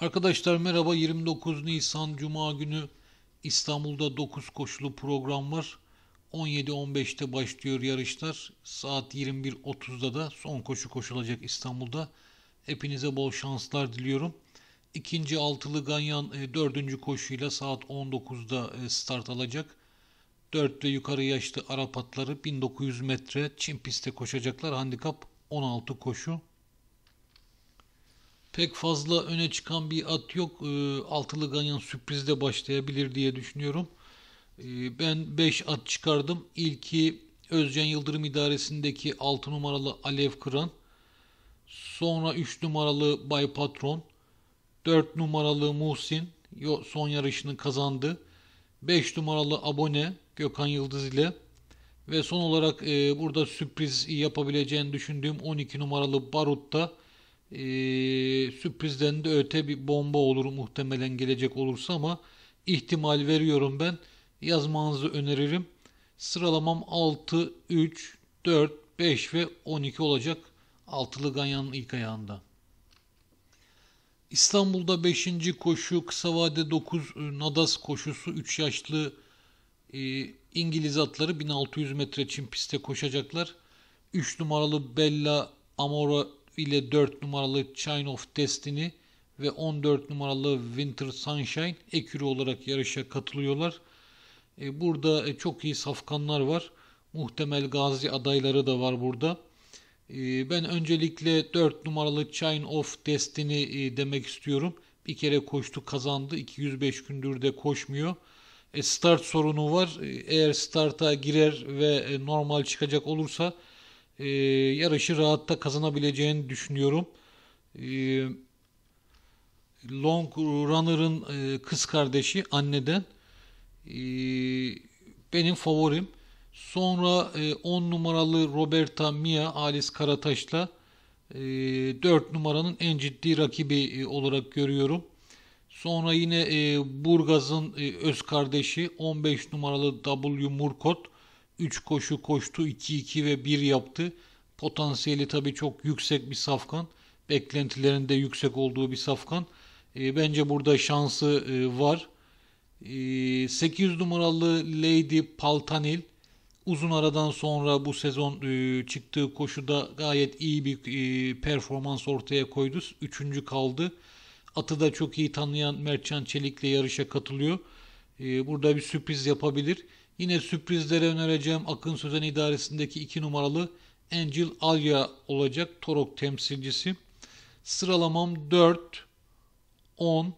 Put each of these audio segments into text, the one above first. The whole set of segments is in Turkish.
Arkadaşlar merhaba 29 Nisan Cuma günü İstanbul'da 9 koşulu program var. 17-15'te başlıyor yarışlar. Saat 21.30'da da son koşu koşulacak İstanbul'da. Hepinize bol şanslar diliyorum. İkinci altılı Ganyan e, dördüncü koşuyla saat 19'da e, start alacak. 4 ve yukarı yaşlı Arap atları 1900 metre çim pistte koşacaklar. Handikap 16 koşu pek fazla öne çıkan bir at yok. Ee, altılı Ganyan sürprizle başlayabilir diye düşünüyorum. Ee, ben 5 at çıkardım. İlki Özcan Yıldırım idaresindeki 6 numaralı Alev Kıran. Sonra 3 numaralı Bay Patron. 4 numaralı Muhsin son yarışını kazandı. 5 numaralı abone Gökhan Yıldız ile ve son olarak e, burada sürpriz yapabileceğini düşündüğüm 12 numaralı Barut'ta e, sürprizden de öte bir bomba olur muhtemelen gelecek olursa ama ihtimal veriyorum ben. Yazmanızı öneririm. Sıralamam 6, 3, 4, 5 ve 12 olacak. Altılı Ganyan'ın ilk ayağında. İstanbul'da 5. koşu, kısa vade 9 Nadas koşusu 3 yaşlı e, İngiliz atları 1600 metre için piste koşacaklar. 3 numaralı Bella Amora ile 4 numaralı Chain of Destiny ve 14 numaralı Winter Sunshine ekürü olarak yarışa katılıyorlar. E, burada e, çok iyi safkanlar var. Muhtemel gazi adayları da var burada. E, ben öncelikle 4 numaralı Chain of Destiny demek istiyorum. Bir kere koştu kazandı. 205 gündür de koşmuyor. Start sorunu var. Eğer starta girer ve normal çıkacak olursa e, yarışı rahatta kazanabileceğini düşünüyorum. E, Long Runner'ın e, kız kardeşi anneden e, benim favorim. Sonra 10 e, numaralı Roberta Mia Alice Karataş'la 4 e, numaranın en ciddi rakibi e, olarak görüyorum. Sonra yine e, Burgaz'ın öz kardeşi 15 numaralı W Murkot 3 koşu koştu 2-2 ve 1 yaptı. Potansiyeli tabii çok yüksek bir safkan. Beklentilerinde yüksek olduğu bir safkan. E, bence burada şansı e, var. E, 8 numaralı Lady Paltanil uzun aradan sonra bu sezon e, çıktığı koşuda gayet iyi bir e, performans ortaya koydu. Üçüncü kaldı. Atı da çok iyi tanıyan Mertcan Çelik'le yarışa katılıyor. E, burada bir sürpriz yapabilir. Yine sürprizlere önereceğim Akın Sözen idaresindeki 2 numaralı Angel Alya olacak Torok temsilcisi. Sıralamam 4, 10,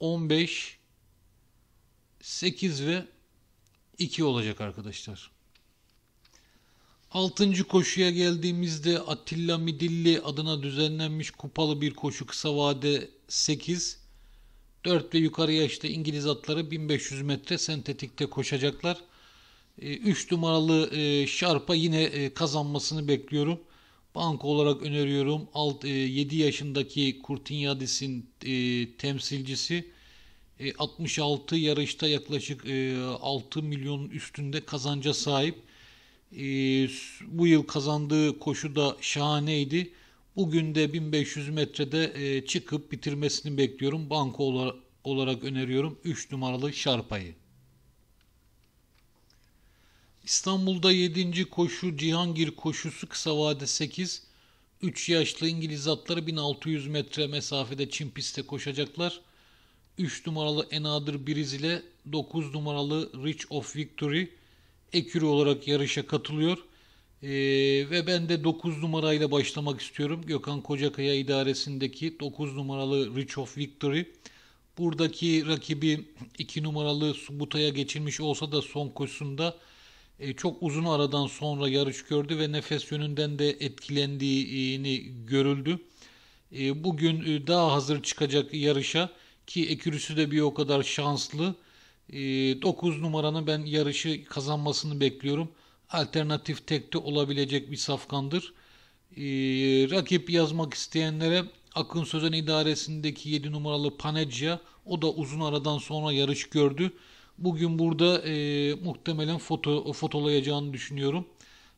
15, 8 ve 2 olacak arkadaşlar. Altıncı koşuya geldiğimizde Atilla Midilli adına düzenlenmiş kupalı bir koşu kısa vade 8. 4 ve yukarıya işte İngiliz atları 1500 metre sentetikte koşacaklar. 3 e, numaralı şarpa e, yine e, kazanmasını bekliyorum. Banko olarak öneriyorum. 7 yaşındaki Kurtinyadis'in temsilcisi 66 yarışta yaklaşık 6 milyonun üstünde kazanca sahip. Bu yıl kazandığı koşu da şahaneydi. Bugün de 1500 metrede e, çıkıp bitirmesini bekliyorum. Banko olarak, öneriyorum 3 numaralı şarpayı. İstanbul'da 7. koşu Cihangir koşusu kısa vade 8. 3 yaşlı İngiliz atları 1600 metre mesafede çim pistte koşacaklar. 3 numaralı Enadır Biriz ile 9 numaralı Rich of Victory ekürü olarak yarışa katılıyor. Ee, ve ben de 9 numarayla başlamak istiyorum. Gökhan Kocakaya idaresindeki 9 numaralı Rich of Victory. Buradaki rakibi 2 numaralı Subuta'ya geçilmiş olsa da son koşusunda e, çok uzun aradan sonra yarış gördü ve nefes yönünden de etkilendiğini görüldü. E, bugün e, daha hazır çıkacak yarışa ki ekürüsü de bir o kadar şanslı. E, 9 numaranın ben yarışı kazanmasını bekliyorum alternatif tekte olabilecek bir safkandır. Ee, rakip yazmak isteyenlere Akın Sözen idaresindeki 7 numaralı Panegya o da uzun aradan sonra yarış gördü. Bugün burada e, muhtemelen foto fotolayacağını düşünüyorum.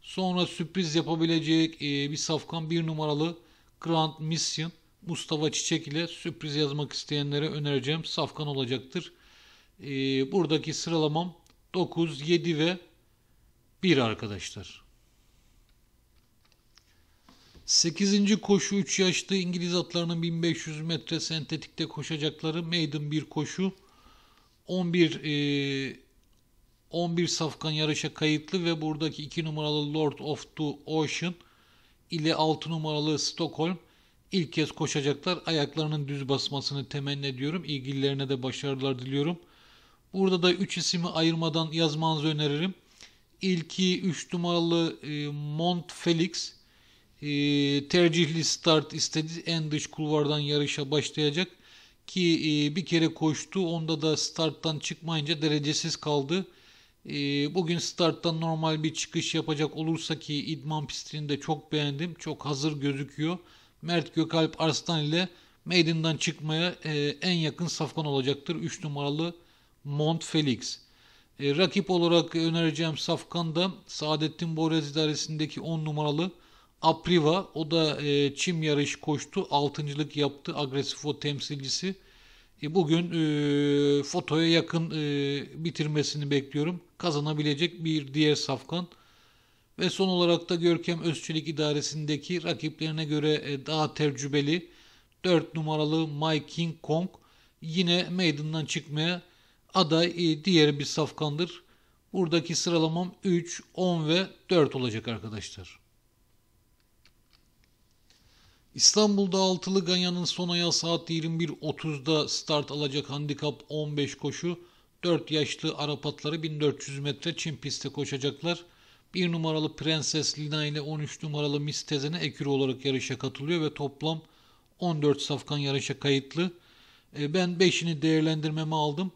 Sonra sürpriz yapabilecek e, bir safkan 1 numaralı Grand Mission Mustafa Çiçek ile sürpriz yazmak isteyenlere önereceğim safkan olacaktır. E, buradaki sıralamam 9, 7 ve 1 arkadaşlar. Sekizinci koşu 3 yaşlı İngiliz atlarının 1500 metre sentetikte koşacakları maiden bir koşu. 11 e, 11 safkan yarışa kayıtlı ve buradaki 2 numaralı Lord of the Ocean ile 6 numaralı Stockholm ilk kez koşacaklar. Ayaklarının düz basmasını temenni ediyorum. İlgililerine de başarılar diliyorum. Burada da 3 isimi ayırmadan yazmanızı öneririm ilki 3 numaralı e, Mont Felix e, tercihli start istedi. En dış kulvardan yarışa başlayacak ki e, bir kere koştu. Onda da starttan çıkmayınca derecesiz kaldı. E, bugün starttan normal bir çıkış yapacak olursa ki idman pistini de çok beğendim. Çok hazır gözüküyor. Mert Gökalp Arslan ile Maiden'dan çıkmaya e, en yakın safkan olacaktır. 3 numaralı Mont Felix. E, rakip olarak önereceğim Safkan da Saadettin Borez idaresindeki 10 numaralı Apriva. O da e, çim yarış koştu. Altıncılık yaptı. Agresif o temsilcisi. E, bugün e, fotoya yakın e, bitirmesini bekliyorum. Kazanabilecek bir diğer Safkan. Ve son olarak da Görkem Özçelik idaresindeki rakiplerine göre e, daha tecrübeli 4 numaralı Mike King Kong yine meydandan çıkmaya aday e, diğeri bir safkandır. Buradaki sıralamam 3, 10 ve 4 olacak arkadaşlar. İstanbul'da altılı Ganyan'ın son ayağı saat 21.30'da start alacak handikap 15 koşu. 4 yaşlı Arap atları 1400 metre Çin pistte koşacaklar. 1 numaralı Prenses Lina ile 13 numaralı Miss Tezene ekürü olarak yarışa katılıyor ve toplam 14 safkan yarışa kayıtlı. E, ben 5'ini değerlendirmeme aldım.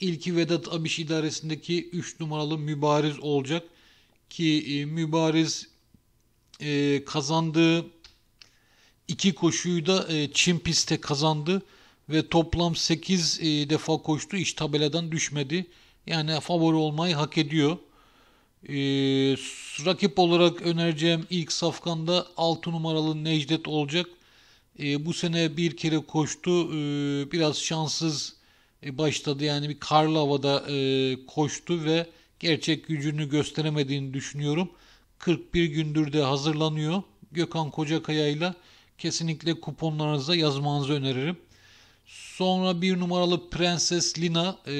İlki Vedat Abiş idaresindeki 3 numaralı mübariz olacak. Ki e, mübariz e, kazandığı iki koşuyu da e, Çin pistte kazandı. Ve toplam 8 e, defa koştu. Hiç tabeladan düşmedi. Yani favori olmayı hak ediyor. E, rakip olarak önereceğim ilk safkanda 6 numaralı Necdet olacak. E, bu sene bir kere koştu. E, biraz şanssız e, başladı. Yani bir karlı havada e, koştu ve gerçek gücünü gösteremediğini düşünüyorum. 41 gündür de hazırlanıyor. Gökhan Kocakaya ile kesinlikle kuponlarınıza yazmanızı öneririm. Sonra bir numaralı Prenses Lina e,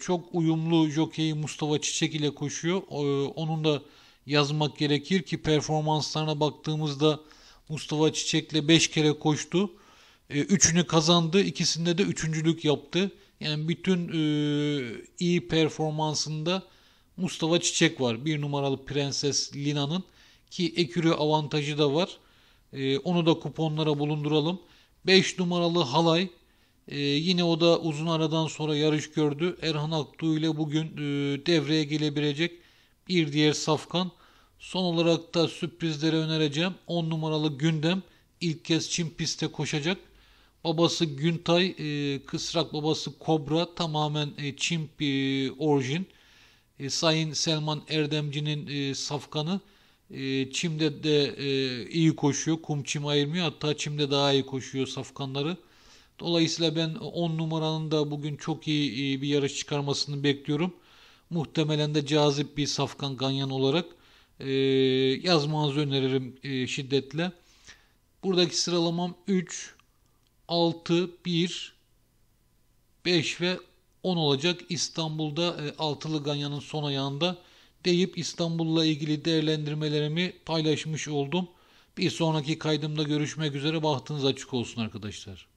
çok uyumlu jokeyi Mustafa Çiçek ile koşuyor. E, onun da yazmak gerekir ki performanslarına baktığımızda Mustafa Çiçek'le 5 kere koştu. E, üçünü kazandı. ikisinde de üçüncülük yaptı. Yani bütün e, iyi performansında Mustafa Çiçek var. Bir numaralı Prenses Lina'nın ki ekürü avantajı da var. E, onu da kuponlara bulunduralım. 5 numaralı Halay e, yine o da uzun aradan sonra yarış gördü. Erhan Aktu ile bugün e, devreye gelebilecek bir diğer safkan. Son olarak da sürprizlere önereceğim. 10 numaralı Gündem ilk kez Çin pistte koşacak. Babası Güntay, e, kısrak babası Kobra tamamen e, Çimp e, orijin. E, Sayın Selman Erdemci'nin e, safkanı e, Çim'de de e, iyi koşuyor. Kum çim ayırmıyor. Hatta Çim'de daha iyi koşuyor safkanları. Dolayısıyla ben 10 numaranın da bugün çok iyi e, bir yarış çıkarmasını bekliyorum. Muhtemelen de cazip bir safkan ganyan olarak e, yazmanızı öneririm e, şiddetle. Buradaki sıralamam 3, 6, 1, 5 ve 10 olacak. İstanbul'da e, altılı ganyanın son ayağında deyip İstanbul'la ilgili değerlendirmelerimi paylaşmış oldum. Bir sonraki kaydımda görüşmek üzere. Bahtınız açık olsun arkadaşlar.